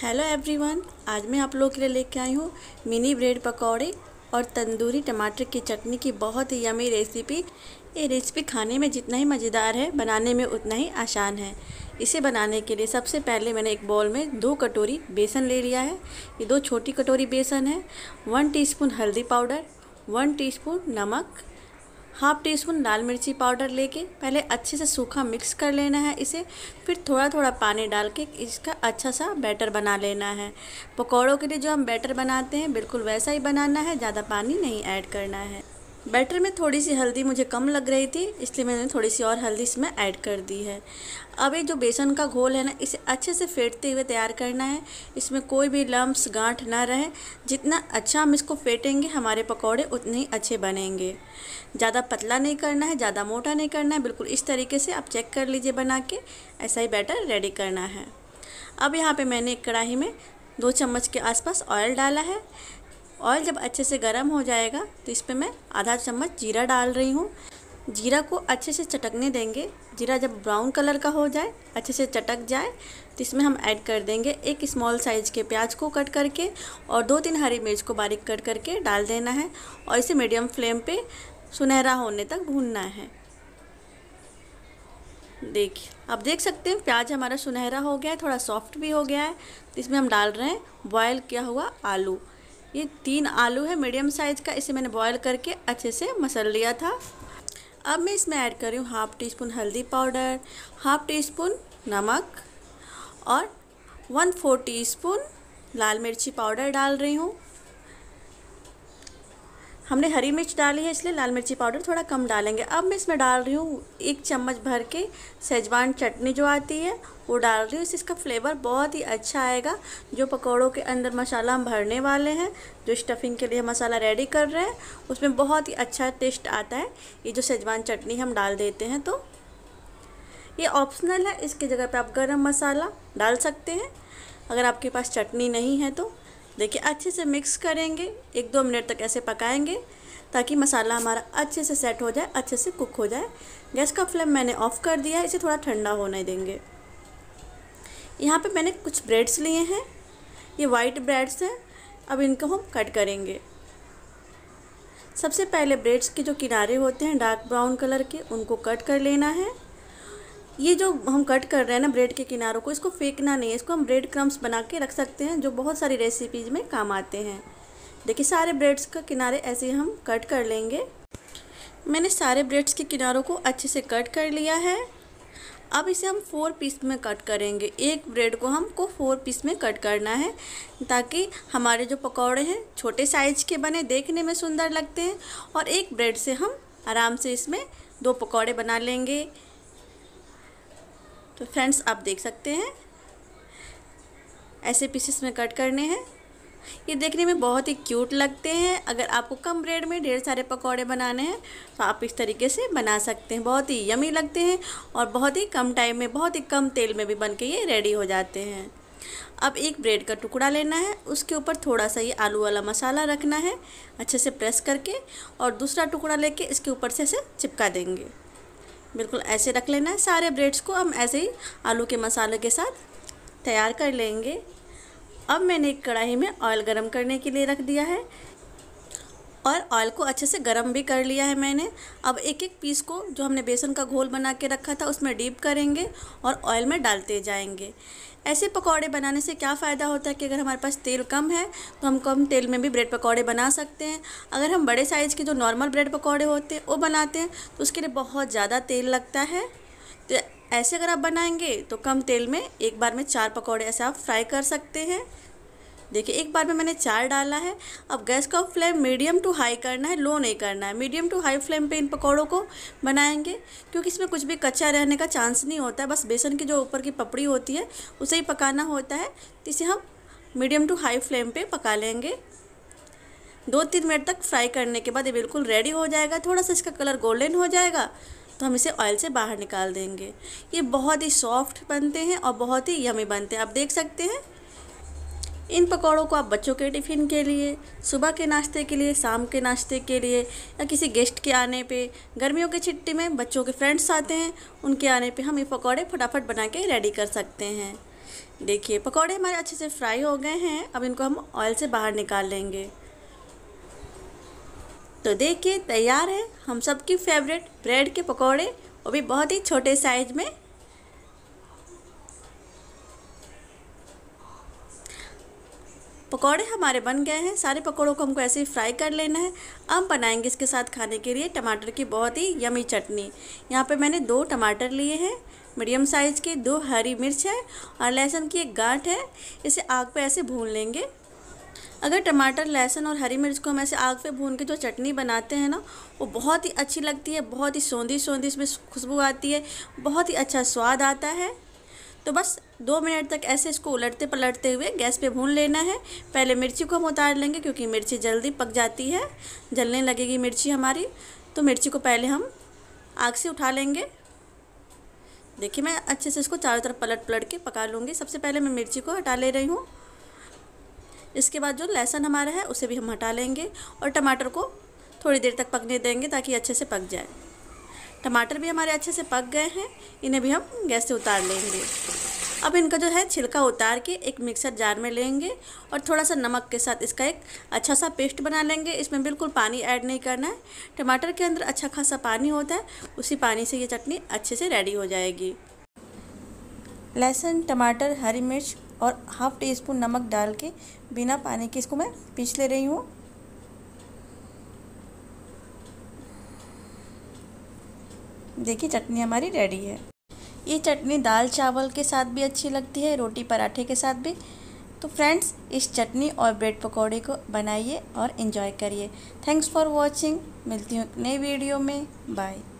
hello everyone आज मैं आप लोगों के लिए लेके आई हूँ मिनी ब्रेड पकौड़े और तंदूरी टमाटर की चटनी की बहुत ही यमी रेसिपी ये रेसिपी खाने में जितना ही मज़ेदार है बनाने में उतना ही आसान है इसे बनाने के लिए सबसे पहले मैंने एक बॉल में दो कटोरी बेसन ले लिया है ये दो छोटी कटोरी बेसन है वन टी हल्दी पाउडर वन टी नमक हाफ टी स्पून लाल मिर्ची पाउडर लेके पहले अच्छे से सूखा मिक्स कर लेना है इसे फिर थोड़ा थोड़ा पानी डाल के इसका अच्छा सा बैटर बना लेना है पकौड़ों के लिए जो हम बैटर बनाते हैं बिल्कुल वैसा ही बनाना है ज़्यादा पानी नहीं ऐड करना है बैटर में थोड़ी सी हल्दी मुझे कम लग रही थी इसलिए मैंने थोड़ी सी और हल्दी इसमें ऐड कर दी है अब ये जो बेसन का घोल है ना इसे अच्छे से फेंटते हुए तैयार करना है इसमें कोई भी लम्ब्स गांठ ना रहे जितना अच्छा हम इसको फेंटेंगे हमारे पकौड़े उतने ही अच्छे बनेंगे ज़्यादा पतला नहीं करना है ज़्यादा मोटा नहीं करना है बिल्कुल इस तरीके से आप चेक कर लीजिए बना के ऐसा ही बैटर रेडी करना है अब यहाँ पर मैंने एक कढ़ाई में दो चम्मच के आसपास ऑयल डाला है ऑयल जब अच्छे से गर्म हो जाएगा तो इस पर मैं आधा चम्मच जीरा डाल रही हूँ जीरा को अच्छे से चटकने देंगे जीरा जब ब्राउन कलर का हो जाए अच्छे से चटक जाए तो इसमें हम ऐड कर देंगे एक स्मॉल साइज़ के प्याज को कट करके और दो तीन हरी मिर्च को बारीक कट करके डाल देना है और इसे मीडियम फ्लेम पे सुनहरा होने तक भूनना है देखिए अब देख सकते हैं प्याज हमारा सुनहरा हो गया है थोड़ा सॉफ्ट भी हो गया है तो इसमें हम डाल रहे हैं बॉयल किया हुआ आलू ये तीन आलू है मीडियम साइज़ का इसे मैंने बॉयल करके अच्छे से मसल लिया था अब मैं इसमें ऐड कर रही हूँ हाफ़ टी स्पून हल्दी पाउडर हाफ़ टी स्पून नमक और वन फोर टी स्पून लाल मिर्ची पाउडर डाल रही हूँ हमने हरी मिर्च डाली है इसलिए लाल मिर्ची पाउडर थोड़ा कम डालेंगे अब मैं इसमें डाल रही हूँ एक चम्मच भर के सेजवान चटनी जो आती है वो डाल रही हूँ इसका फ्लेवर बहुत ही अच्छा आएगा जो पकौड़ों के अंदर मसाला हम भरने वाले हैं जो स्टफिंग के लिए मसाला रेडी कर रहे हैं उसमें बहुत ही अच्छा टेस्ट आता है ये जो सेजवान चटनी हम डाल देते हैं तो ये ऑप्शनल है इसकी जगह पर आप गर्म मसाला डाल सकते हैं अगर आपके पास चटनी नहीं है तो देखिए अच्छे से मिक्स करेंगे एक दो मिनट तक ऐसे पकाएंगे ताकि मसाला हमारा अच्छे से सेट हो जाए अच्छे से कुक हो जाए गैस का फ्लेम मैंने ऑफ़ कर दिया है इसे थोड़ा ठंडा होने देंगे यहाँ पे मैंने कुछ ब्रेड्स लिए हैं ये वाइट ब्रेड्स हैं अब इनको हम कट करेंगे सबसे पहले ब्रेड्स के जो किनारे होते हैं डार्क ब्राउन कलर के उनको कट कर लेना है ये जो हम कट कर रहे हैं ना ब्रेड के किनारों को इसको फेंकना नहीं है इसको हम ब्रेड क्रम्स बना के रख सकते हैं जो बहुत सारी रेसिपीज़ में काम आते हैं देखिए सारे ब्रेड्स का किनारे ऐसे ही हम कट कर लेंगे मैंने सारे ब्रेड्स के किनारों को अच्छे से कट कर लिया है अब इसे हम फोर पीस में कट करेंगे एक ब्रेड को हमको फोर पीस में कट करना है ताकि हमारे जो पकौड़े हैं छोटे साइज के बने देखने में सुंदर लगते हैं और एक ब्रेड से हम आराम से इसमें दो पकौड़े बना लेंगे तो फ्रेंड्स आप देख सकते हैं ऐसे पीसेस में कट करने हैं ये देखने में बहुत ही क्यूट लगते हैं अगर आपको कम ब्रेड में ढेर सारे पकौड़े बनाने हैं तो आप इस तरीके से बना सकते हैं बहुत ही यमी लगते हैं और बहुत ही कम टाइम में बहुत ही कम तेल में भी बन के ये रेडी हो जाते हैं अब एक ब्रेड का टुकड़ा लेना है उसके ऊपर थोड़ा सा ये आलू वाला मसाला रखना है अच्छे से प्रेस करके और दूसरा टुकड़ा लेके इसके ऊपर से इसे चिपका देंगे बिल्कुल ऐसे रख लेना है सारे ब्रेड्स को हम ऐसे ही आलू के मसाले के साथ तैयार कर लेंगे अब मैंने एक कढ़ाई में ऑयल गरम करने के लिए रख दिया है और ऑयल को अच्छे से गर्म भी कर लिया है मैंने अब एक एक पीस को जो हमने बेसन का घोल बना के रखा था उसमें डीप करेंगे और ऑयल में डालते जाएंगे ऐसे पकौड़े बनाने से क्या फ़ायदा होता है कि अगर हमारे पास तेल कम है तो हम कम तेल में भी ब्रेड पकौड़े बना सकते हैं अगर हम बड़े साइज़ के जो नॉर्मल ब्रेड पकौड़े होते हैं वो बनाते हैं तो उसके लिए बहुत ज़्यादा तेल लगता है तो ऐसे अगर आप बनाएंगे तो कम तेल में एक बार में चार पकौड़े ऐसे आप फ्राई कर सकते हैं देखिए एक बार में मैंने चार डाला है अब गैस का फ्लेम मीडियम टू हाई करना है लो नहीं करना है मीडियम टू हाई फ्लेम पे इन पकौड़ों को बनाएंगे क्योंकि इसमें कुछ भी कच्चा रहने का चांस नहीं होता है बस बेसन की जो ऊपर की पपड़ी होती है उसे ही पकाना होता है तो इसे हम मीडियम टू हाई फ्लेम पर पका लेंगे दो तीन मिनट तक फ्राई करने के बाद ये बिल्कुल रेडी हो जाएगा थोड़ा सा इसका कलर गोल्डन हो जाएगा तो हम इसे ऑयल से बाहर निकाल देंगे ये बहुत ही सॉफ्ट बनते हैं और बहुत ही यमी बनते हैं आप देख सकते हैं इन पकौड़ों को आप बच्चों के टिफ़िन के लिए सुबह के नाश्ते के लिए शाम के नाश्ते के लिए या किसी गेस्ट के आने पे गर्मियों के छुट्टी में बच्चों के फ्रेंड्स आते हैं उनके आने पे हम ये पकौड़े फटाफट बना के रेडी कर सकते हैं देखिए पकौड़े हमारे अच्छे से फ्राई हो गए हैं अब इनको हम ऑयल से बाहर निकाल लेंगे तो देखिए तैयार है हम सबकी फेवरेट ब्रेड के पकौड़े वो भी बहुत ही छोटे साइज में पकौड़े हमारे बन गए हैं सारे पकौड़ों को हमको ऐसे ही फ्राई कर लेना है अब बनाएंगे इसके साथ खाने के लिए टमाटर की बहुत ही यमी चटनी यहाँ पे मैंने दो टमाटर लिए हैं मीडियम साइज़ के दो हरी मिर्च है और लहसुन की एक गांठ है इसे आग पे ऐसे भून लेंगे अगर टमाटर लहसुन और हरी मिर्च को हम ऐसे आग पे भून के जो चटनी बनाते हैं ना वो बहुत ही अच्छी लगती है बहुत ही सौंधी सौंधी इसमें खुशबू आती है बहुत ही अच्छा स्वाद आता है तो बस दो मिनट तक ऐसे इसको उलटते पलटते हुए गैस पे भून लेना है पहले मिर्ची को हम उतार लेंगे क्योंकि मिर्ची जल्दी पक जाती है जलने लगेगी मिर्ची हमारी तो मिर्ची को पहले हम आग से उठा लेंगे देखिए मैं अच्छे से इसको चारों तरफ पलट पलट के पका लूँगी सबसे पहले मैं मिर्ची को हटा ले रही हूँ इसके बाद जो लहसुन हमारा है उसे भी हम हटा लेंगे और टमाटर को थोड़ी देर तक पकने देंगे ताकि अच्छे से पक जाए टमाटर भी हमारे अच्छे से पक गए हैं इन्हें भी हम गैस से उतार लेंगे अब इनका जो है छिलका उतार के एक मिक्सर जार में लेंगे और थोड़ा सा नमक के साथ इसका एक अच्छा सा पेस्ट बना लेंगे इसमें बिल्कुल पानी ऐड नहीं करना है टमाटर के अंदर अच्छा खासा पानी होता है उसी पानी से ये चटनी अच्छे से रेडी हो जाएगी लहसुन टमाटर हरी मिर्च और हाफ़ टी स्पून नमक डाल के बिना पानी के इसको मैं पीस ले रही हूँ देखिए चटनी हमारी रेडी है ये चटनी दाल चावल के साथ भी अच्छी लगती है रोटी पराठे के साथ भी तो फ्रेंड्स इस चटनी और ब्रेड पकौड़े को बनाइए और इन्जॉय करिए थैंक्स फॉर वॉचिंग मिलती हूँ नई वीडियो में बाय